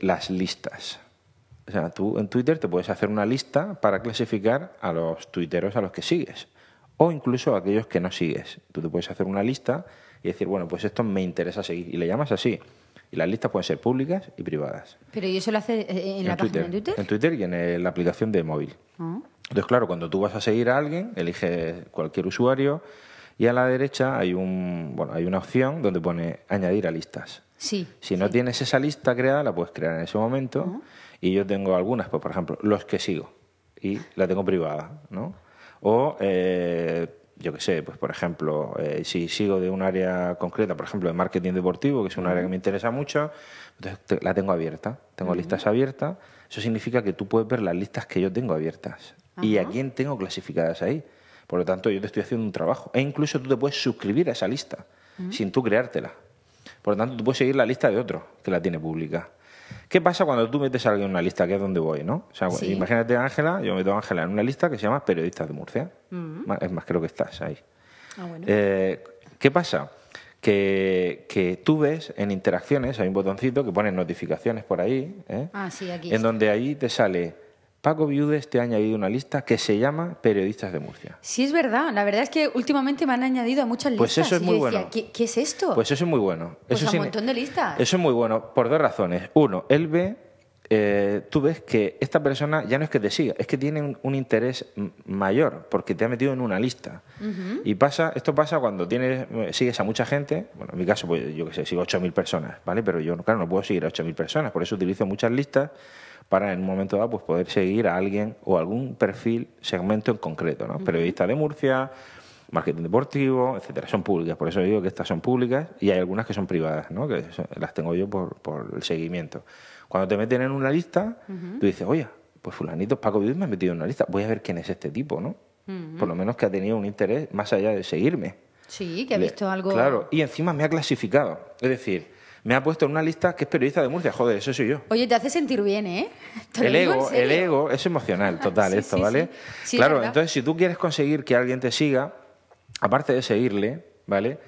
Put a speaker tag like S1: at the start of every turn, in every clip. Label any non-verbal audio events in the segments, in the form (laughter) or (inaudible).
S1: las listas. O sea, tú en Twitter te puedes hacer una lista para clasificar a los tuiteros a los que sigues o incluso a aquellos que no sigues. Tú te puedes hacer una lista y decir, bueno, pues esto me interesa seguir y le llamas así. Y las listas pueden ser públicas y privadas.
S2: ¿Pero y eso lo hace eh, en, la Twitter, página de Twitter? En
S1: Twitter y en eh, la aplicación de móvil. Ah. Entonces, claro, cuando tú vas a seguir a alguien, elige cualquier usuario y a la derecha hay, un, bueno, hay una opción donde pone añadir a listas. Sí. Si no tienes esa lista creada, la puedes crear en ese momento. Y yo tengo algunas, pues, por ejemplo, los que sigo. Y la tengo privada, ¿no? O, eh, yo qué sé, pues, por ejemplo, eh, si sigo de un área concreta, por ejemplo, de marketing deportivo, que es un área que me interesa mucho, entonces la tengo abierta. Tengo listas abiertas. Eso significa que tú puedes ver las listas que yo tengo abiertas y a quién tengo clasificadas ahí. Por lo tanto, yo te estoy haciendo un trabajo. E incluso tú te puedes suscribir a esa lista sin tú creártela. Por lo tanto, tú puedes seguir la lista de otro que la tiene pública. ¿Qué pasa cuando tú metes a alguien en una lista, que es donde voy, no? O sea, imagínate a Ángela, yo meto a Ángela en una lista que se llama Periodistas de Murcia. Mm. Es más, creo que estás ahí. Ah, eh, ¿Qué pasa? Que, que, tú ves en interacciones, hay un botoncito que pone notificaciones por ahí, ¿eh?
S2: ah, sí, aquí en donde
S1: ahí te sale Paco Viudes te ha añadido una lista que se llama Periodistas de Murcia.
S2: Sí, es verdad. La verdad es que últimamente me han añadido a muchas listas. Pues eso es muy bueno. ¿Qué, es esto?
S1: Pues eso es muy bueno. Pues eso un montón de listas. Eso es muy bueno, por dos razones. Uno, él ve, eh, tú ves que esta persona ya no es que te siga, es que tiene un, interés mayor porque te ha metido en una lista. Y pasa, esto pasa cuando tienes, sigues a mucha gente. Bueno, en mi caso, pues yo que sé, sigo 8.000 personas, ¿vale? Pero yo, claro, no puedo seguir a 8.000 personas, por eso utilizo muchas listas para en un momento dado pues poder seguir a alguien o algún perfil, segmento en concreto, ¿no? Periodista de Murcia, marketing deportivo, etcétera. Son públicas, por eso digo que estas son públicas y hay algunas que son privadas, ¿no? Que las tengo yo por, el seguimiento. Cuando te meten en una lista, tú dices, oye, pues fulanito, Paco vidal me ha metido en una lista, voy a ver quién es este tipo, ¿no? Por lo menos que ha tenido un interés más allá de seguirme.
S2: Sí, que ha visto algo... Claro,
S1: y encima me ha clasificado. Es decir me ha puesto en una lista que es periodista de Murcia. Joder, eso soy yo.
S2: Oye, te hace sentir bien, ¿eh? El ego, el
S1: ego es emocional, total, (laughs) esto, ¿vale? claro, entonces si tú quieres conseguir que alguien te siga, aparte de seguirle, ¿vale?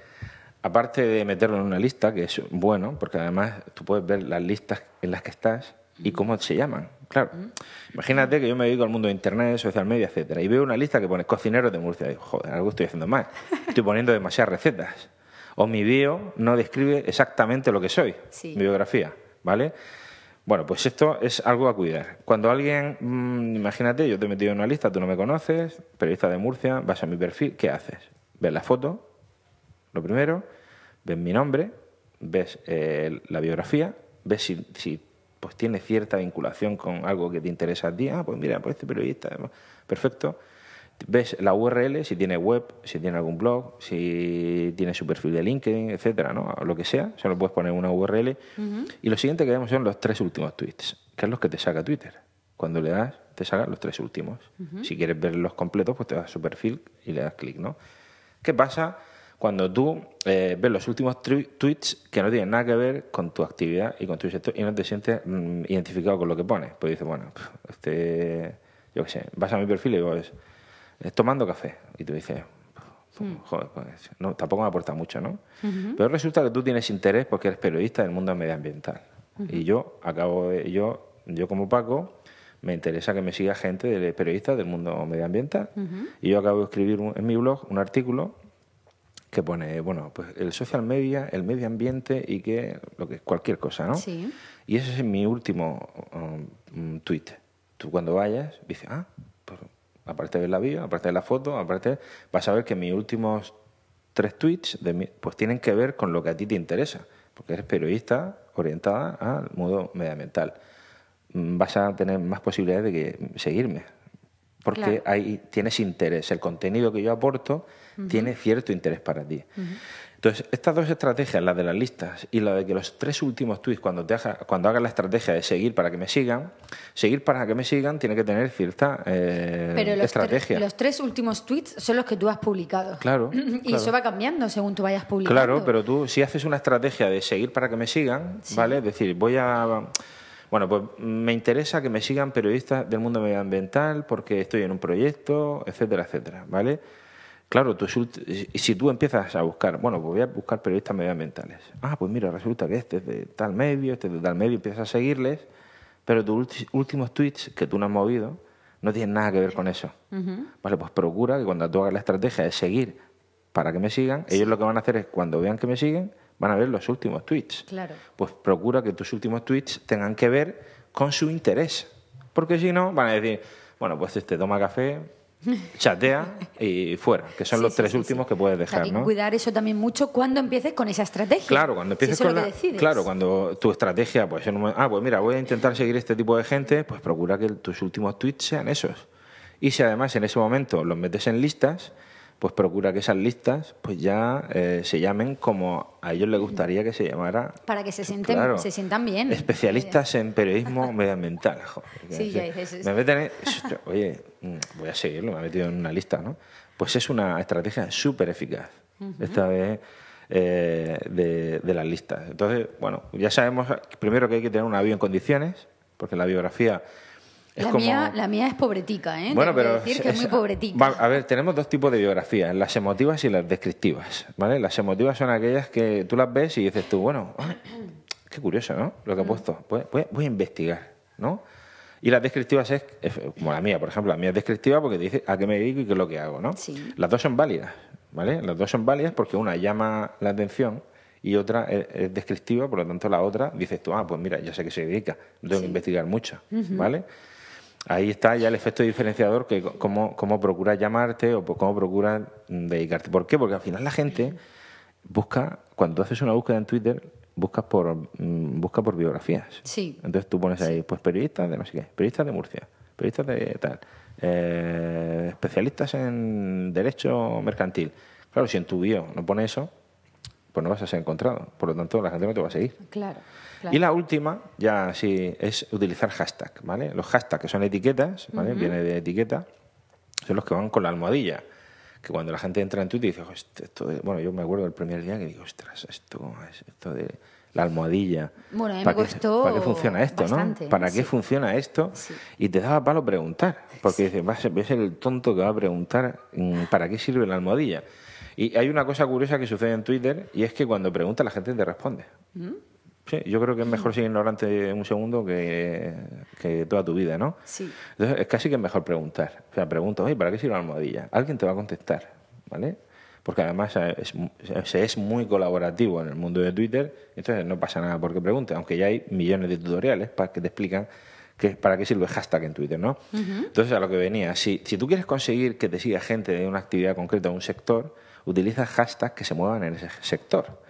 S1: Aparte de meterlo en una lista, que es bueno, porque además tú puedes ver las listas en las que estás y mm. cómo se llaman. Claro. Mm. Imagínate que yo me dedico al mundo de internet, social media, etcétera, y veo una lista que pone cocineros de Murcia. Y joder, algo estoy haciendo mal. Estoy poniendo demasiadas recetas o mi bio no describe exactamente lo que soy, mi biografía, ¿vale? Bueno, pues esto es algo a cuidar. Cuando alguien, mm, imagínate, yo te he metido en una lista, tú no me conoces, periodista de Murcia, vas a mi perfil, ¿qué haces? Ves la foto, lo primero, ves mi nombre, ves eh, la biografía, ves si, pues tiene cierta vinculación con algo que te interesa a ti. Ah, pues mira, pues este periodista, eh, perfecto ves la URL, si tiene web, si tiene algún blog, si tiene su perfil de LinkedIn, etcétera, ¿no? lo que sea, solo puedes poner una URL. Y lo siguiente que vemos son los tres últimos tweets, que es los que te saca Twitter. Cuando le das, te saca los tres últimos. Si quieres ver los completos, pues te vas su perfil y le das clic, ¿no? ¿Qué pasa cuando tú eh, ves los últimos tweets que no tienen nada que ver con tu actividad y con tu sector y no te sientes mm, identificado con lo que pones? Pues dices, bueno, este, yo qué sé, vas a mi perfil y digo, es tomando café. Y tú dices, pues, hmm. joder, pues, no, tampoco me aporta mucho, ¿no? Pero resulta que tú tienes interés porque eres periodista del mundo medioambiental. Y yo acabo de, yo, yo como Paco, me interesa que me siga gente de periodistas del mundo medioambiental. Y yo acabo de escribir en mi blog un artículo que pone, bueno, pues el social media, el medio ambiente y que, lo que cualquier cosa, ¿no? Sí. Y ese es mi último um, tweet. Tú cuando vayas dices, ah, aparte de ver la bio, aparte de la foto, aparte vas a ver que mis últimos tres tweets de pues tienen que ver con lo que a ti te interesa, porque eres periodista orientada al mundo medioambiental. Mm, vas a tener más posibilidades de que seguirme, porque ahí tienes interés. El contenido que yo aporto tiene cierto interés para ti. Entonces, estas dos estrategias, la de las listas y la de que los tres últimos tweets, cuando, te haga, cuando hagas la estrategia de seguir para que me sigan, seguir para que me sigan tiene que tener cierta eh, Pero los estrategia. los
S2: tres últimos tweets son los que tú has publicado. Claro. (clears throat) y eso va cambiando según tú vayas publicando. Claro,
S1: pero tú si haces una estrategia de seguir para que me sigan, ¿vale? Es decir, voy a... Bueno, pues me interesa que me sigan periodistas del mundo medioambiental porque estoy en un proyecto, etcétera, etcétera, ¿vale? Claro, tú, si tú empiezas a buscar, bueno, pues voy a buscar periodistas medioambientales. Ah, pues mira, resulta que este es de tal medio, este es de tal medio, empiezas a seguirles, pero tus últimos tweets que tú no has movido no tienen nada que ver con eso. Vale, pues procura que cuando tú hagas la estrategia de seguir para que me sigan, ellos lo que van a hacer es cuando vean que me siguen, van a ver los últimos tweets. Claro. Pues procura que tus últimos tweets tengan que ver con su interés. Porque si no, van a decir, bueno, pues este toma café, chatea y fuera, que son los tres últimos que puedes dejar.
S2: cuidar eso también mucho cuando empieces con esa estrategia. Claro, cuando empieces con la, claro,
S1: cuando tu estrategia, pues, ah, pues mira, voy a intentar seguir este tipo de gente, pues procura que tus últimos tweets sean esos. Y si además en ese momento los metes en listas, pues procura que esas listas pues ya eh, se llamen como a ellos les gustaría que se llamara.
S2: Para que se, pues sienten, se sientan bien.
S1: Especialistas en periodismo (laughs) medioambiental. sí, ya dices. Me meten oye, mm, voy a seguirlo, me ha metido en una lista, ¿no? Pues es una estrategia súper eficaz. Esta vez eh, de, de, las listas. Entonces, bueno, ya sabemos primero que hay que tener un avión en condiciones, porque la biografía la,
S2: mía, es pobretica, ¿eh? Bueno, decir que es muy pobretica.
S1: a ver, tenemos dos tipos de biografías, las emotivas y las descriptivas, ¿vale? Las emotivas son aquellas que tú las ves y dices tú, bueno,
S2: (clears throat)
S1: qué curioso, ¿no? Lo que ha mm. puesto. voy, a investigar, ¿no? Y las descriptivas es, como la mía, por ejemplo, la mía es descriptiva porque dice a qué me dedico y qué es lo que hago, ¿no? Las dos son válidas, ¿vale? Las dos son válidas porque una llama la atención y otra e, es, descriptiva, por lo tanto la otra dices tú, ah, pues mira, ya sé que se dedica, tengo que investigar mucho, ¿vale? ahí está ya el efecto diferenciador que cómo, cómo procuras llamarte o cómo procura dedicarte. ¿Por qué? Porque al final la gente busca, cuando haces una búsqueda en Twitter, buscas por, mm, busca por biografías. Sí. Entonces tú pones ahí, pues periodistas de no sé qué, periodistas de Murcia, periodistas de tal, eh, especialistas en derecho mercantil. Claro, si en tu bio no pone eso, pues no vas a ser encontrado. Por lo tanto, la gente no te va a seguir. Claro. Y la última, ya sí, es utilizar hashtag, ¿vale? Los hashtags que son etiquetas, ¿vale? Viene de etiqueta, son los que van con la almohadilla. Que cuando la gente entra en Twitter y dice, este, bueno, yo me acuerdo del primer día que digo, ostras, esto es esto de la almohadilla. Bueno, me costó. ¿Para qué funciona esto, no? ¿Para qué funciona esto? Y te daba palo preguntar, porque dices, vas, ser el tonto que va a preguntar, mm, ¿para qué sirve la almohadilla? Y hay una cosa curiosa que sucede en Twitter y es que cuando pregunta la gente te responde. ¿Mm? Sí, yo creo que es mejor mm. seguir ignorante un segundo que, toda tu vida, ¿no? Sí. Entonces, es casi que es mejor preguntar. O sea, pregunto, oye, ¿para qué sirve la almohadilla? Alguien te va a contestar, ¿vale? Porque además eh, se es muy colaborativo en el mundo de Twitter, entonces no pasa nada porque pregunte, aunque ya hay millones de tutoriales para que te explican para qué sirve hashtag en Twitter, ¿no? Entonces, a lo que venía, si, si tú quieres conseguir que te siga gente de una actividad concreta, o un sector, utiliza hashtags que se muevan en ese sector.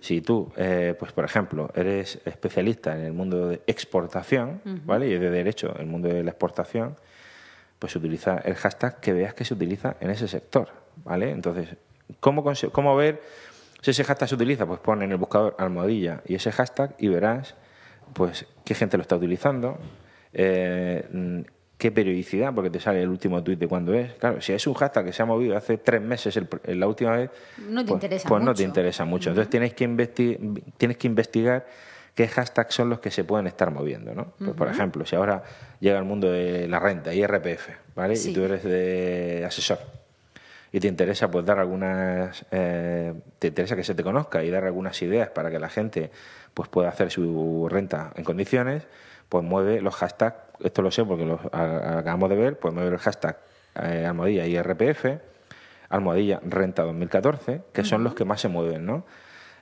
S1: Si tú, eh, pues por ejemplo, eres especialista en el mundo de exportación, ¿vale? Y de derecho, el mundo de la exportación, pues utiliza el hashtag que veas que se utiliza en ese sector, ¿vale? Entonces, ¿cómo, cómo ver si ese hashtag se utiliza? Pues pon en el buscador almohadilla y ese hashtag y verás pues qué gente lo está utilizando, eh, ¿Qué periodicidad? Porque te sale el último tuit de cuándo es. Claro, si es un hashtag que se ha movido hace tres meses el, la última vez, no te pues, interesa pues no te interesa mucho. Entonces tienes que, tienes que investigar qué hashtags son los que se pueden estar moviendo, ¿no? Pues, Por ejemplo, si ahora llega el mundo de la renta, IRPF, ¿vale? Y tú eres de asesor y te interesa pues dar algunas eh, te interesa que se te conozca y dar algunas ideas para que la gente pues pueda hacer su renta en condiciones pues mueve los hashtags, esto lo sé porque lo acabamos de ver, pues mueve el hashtag eh, almohadilla almohadilla IRPF, almohadilla renta 2014, que son los que más se mueven, ¿no?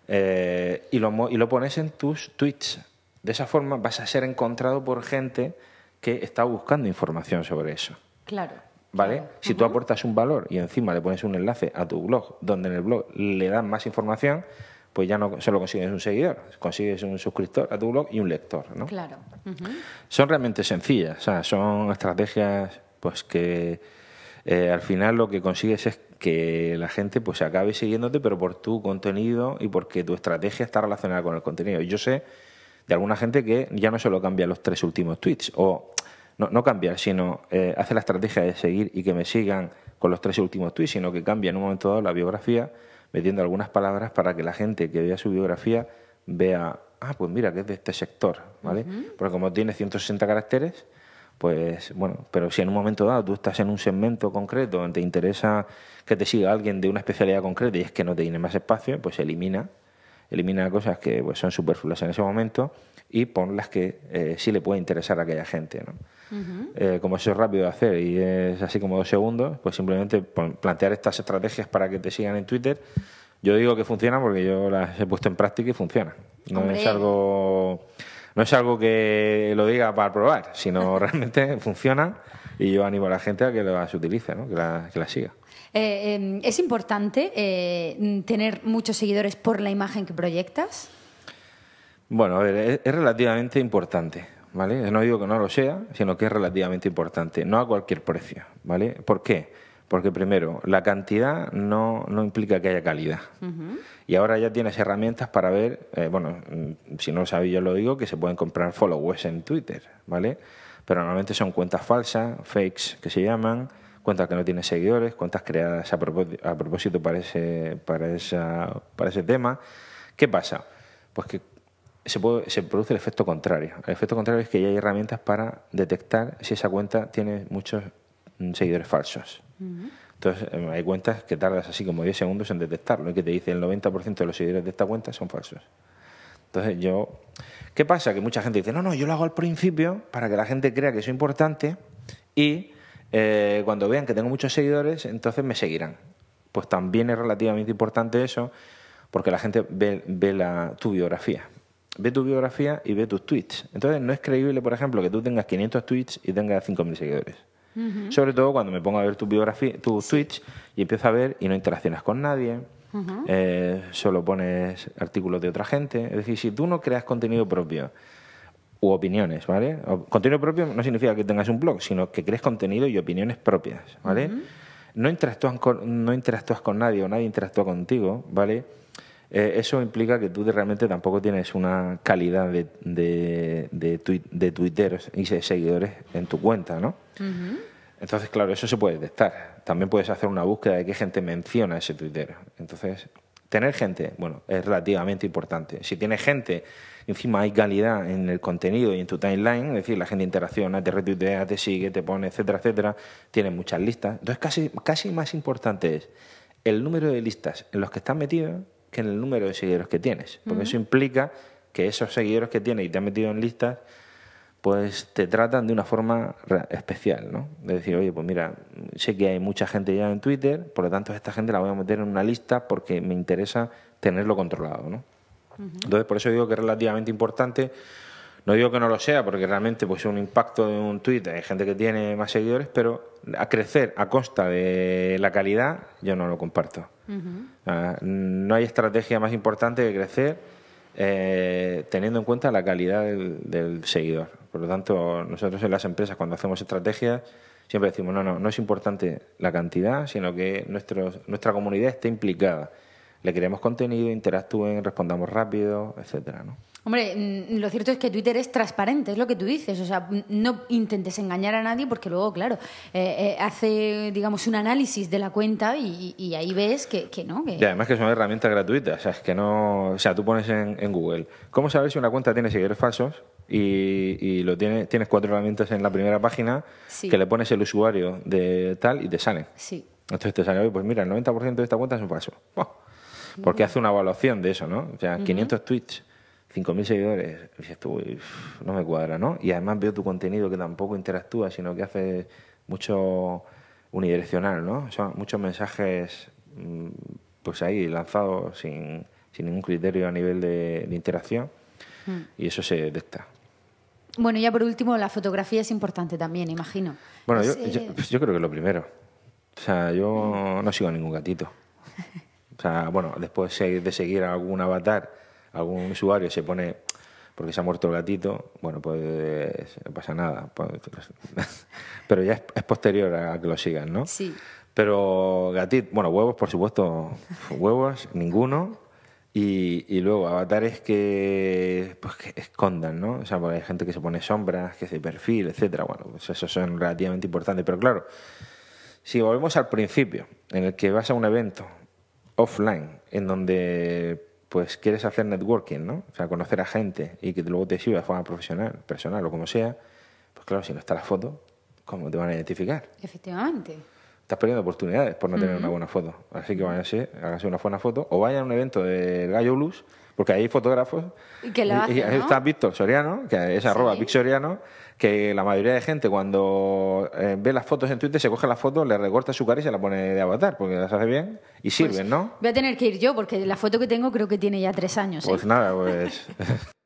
S1: Eh, y, lo, y lo pones en tus tweets. De esa forma vas a ser encontrado por gente que está buscando información sobre eso. Claro. ¿Vale? Si tú aportas un valor y encima le pones un enlace a tu blog, donde en el blog le dan más información, pues ya no solo consigues un seguidor, consigues un suscriptor a tu blog y un lector. Claro. Son realmente sencillas, o sea, son estrategias pues que eh, al final lo que consigues es que la gente pues acabe siguiéndote, pero por tu contenido y porque tu estrategia está relacionada con el contenido. Yo sé de alguna gente que ya no solo cambia los tres últimos tweets, o no, cambia, sino eh, hace la estrategia de seguir y que me sigan con los tres últimos tweets, sino que cambia en un momento dado la biografía metiendo algunas palabras para que la gente que vea su biografía vea, ah, pues mira, que es de este sector, ¿vale? Porque como tiene 160 caracteres, pues bueno, pero si en un momento dado tú estás en un segmento concreto donde te interesa que te siga alguien de una especialidad concreta y es que no te tiene más espacio, pues elimina, elimina cosas que pues, son superfluas en ese momento y pon las que eh, sí le puede interesar a aquella gente. ¿no? Eh, como eso es rápido de hacer y es así como dos segundos, pues simplemente plantear estas estrategias para que te sigan en Twitter. Yo digo que funcionan porque yo las he puesto en práctica y funciona. No es algo no es algo que lo diga para probar, sino (laughs) realmente funciona y yo animo a la gente a que las utilice, ¿no? que, la, las siga.
S2: Eh, em, ¿Es importante tener muchos seguidores por la imagen que proyectas?
S1: Bueno, a ver, es, relativamente importante. ¿Vale? No digo que no lo sea, sino que es relativamente importante, no a cualquier precio, ¿vale? ¿Por qué? Porque primero, la cantidad no, implica que haya calidad. Y ahora ya tienes herramientas para ver, eh, bueno, mm, si no lo sabéis yo lo digo, que se pueden comprar followers en Twitter, ¿vale? Pero normalmente son cuentas falsas, fakes que se llaman, cuentas que no tienen seguidores, cuentas creadas a, propósito, para ese, para, esa, para ese tema. ¿Qué pasa? Pues que se, produce el efecto contrario. El efecto contrario es que ya hay herramientas para detectar si esa cuenta tiene muchos mm, seguidores falsos. Entonces, em, hay cuentas que tardas así como 10 segundos en detectarlo y que te dice el 90% de los seguidores de esta cuenta son falsos. Entonces, yo. ¿Qué pasa? Que mucha gente dice, no, no, yo lo hago al principio para que la gente crea que soy importante y eh, cuando vean que tengo muchos seguidores, entonces me seguirán. Pues también es relativamente importante eso porque la gente ve, tu biografía ve tu biografía y ve tus tweets. Entonces, no es creíble, por ejemplo, que tú tengas 500 tweets y tengas 5.000 seguidores. Sobre todo cuando me pongo a ver tu biografía, tus tweets y empiezo a ver y no interaccionas con nadie, eh, solo pones artículos de otra gente. Es decir, si tú no creas contenido propio u opiniones, ¿vale? contenido propio no significa que tengas un blog, sino que crees contenido y opiniones propias, ¿vale? no, interactúas con, no interactúas con nadie o nadie interactúa contigo, ¿vale? Eh, eso implica que tú realmente tampoco tienes una calidad de, de, tuiteros y seguidores en tu cuenta, ¿no? Entonces, claro, eso se puede detectar. También puedes hacer una búsqueda de qué gente menciona ese tuitero. Entonces, tener gente, bueno, es relativamente importante. Si tienes gente, encima hay calidad en el contenido y en tu timeline, es decir, la gente interacciona, te retuitea, te sigue, te pone, etcétera, etcétera, tienes muchas listas. Entonces, casi, casi más importante es el número de listas en los que estás metido que en el número de seguidores que tienes. Porque eso implica que esos seguidores que tienes y te han metido en listas, pues te tratan de una forma especial, ¿no? De decir, oye, pues mira, sé que hay mucha gente ya en Twitter, por lo tanto esta gente la voy a meter en una lista porque me interesa tenerlo controlado, ¿no? Entonces, por eso digo que es relativamente importante no digo que no lo sea, porque realmente pues un impacto de un tuit, hay gente que tiene más seguidores, pero a crecer a costa de la calidad, yo no lo comparto. no hay estrategia más importante que crecer eh, teniendo en cuenta la calidad del, seguidor. Por lo tanto, nosotros en las empresas, cuando hacemos estrategias, siempre decimos, no, no, no es importante la cantidad, sino que nuestra comunidad esté implicada le queremos contenido, interactúen, respondamos rápido, etcétera, ¿no?
S2: Hombre, mm, lo cierto es que Twitter es transparente, es lo que tú dices. O sea, no intentes engañar a nadie porque luego, claro, eh, eh, hace, digamos, un análisis de la cuenta y, ahí ves que, no. Y
S1: además que son herramientas gratuitas. O sea, es que no. O sea, tú pones en, Google, ¿cómo saber si una cuenta tiene seguidores falsos? Y, lo tiene, tienes cuatro herramientas en la primera página que le pones el usuario de tal y te salen. Sí. Entonces te sale, pues mira, el 90% de esta cuenta es un falso porque hace una evaluación de eso, ¿no? O sea, 500 tweets, 5.000 seguidores, y no me cuadra, ¿no? Y además veo tu contenido que tampoco interactúa, sino que hace mucho unidireccional, ¿no? O sea, muchos mensajes, mm, pues ahí, lanzados sin, ningún criterio a nivel de, interacción, mm. y eso se detecta.
S2: Bueno, ya por último, la fotografía es importante también, imagino. Bueno, eh,
S1: pues yo, creo que es lo primero. O sea, yo no sigo a ningún gatito. (laughs) O sea, bueno, después de seguir a algún avatar, algún usuario se pone porque se ha muerto el gatito, bueno, pues no pasa nada. Pues, (laughs) pero ya es, posterior a que lo sigan, ¿no? Sí. Pero gatito, bueno, huevos, por supuesto, huevos, ninguno. Y, luego, avatares que, pues, escondan, ¿no? O sea, porque hay gente que se pone sombras, que se perfil, etcétera. Bueno, pues esos son relativamente importantes. Pero claro, si volvemos al principio, en el que vas a un evento, offline, en donde pues quieres hacer networking, ¿no? O sea, conocer a gente y que luego te sirva de forma profesional, personal o como sea, pues claro, si no está la foto, ¿cómo te van a identificar?
S2: Efectivamente.
S1: Estás perdiendo oportunidades por no tener una buena foto. Así que váyanse, háganse una buena foto o vayan a un evento de Gallo Blues, porque hay fotógrafos.
S2: Y que la hacen, ¿no? Está
S1: Víctor Soriano, que es arroba Vic Soriano, que la mayoría de gente cuando eh, ve las fotos en Twitter se coge la foto, le recorta su cara y se la pone de avatar, porque las hace bien y pues sirven, ¿no?
S2: Voy a tener que ir yo, porque la foto que tengo creo que tiene ya tres años. Pues
S1: ¿eh? nada, pues... (laughs)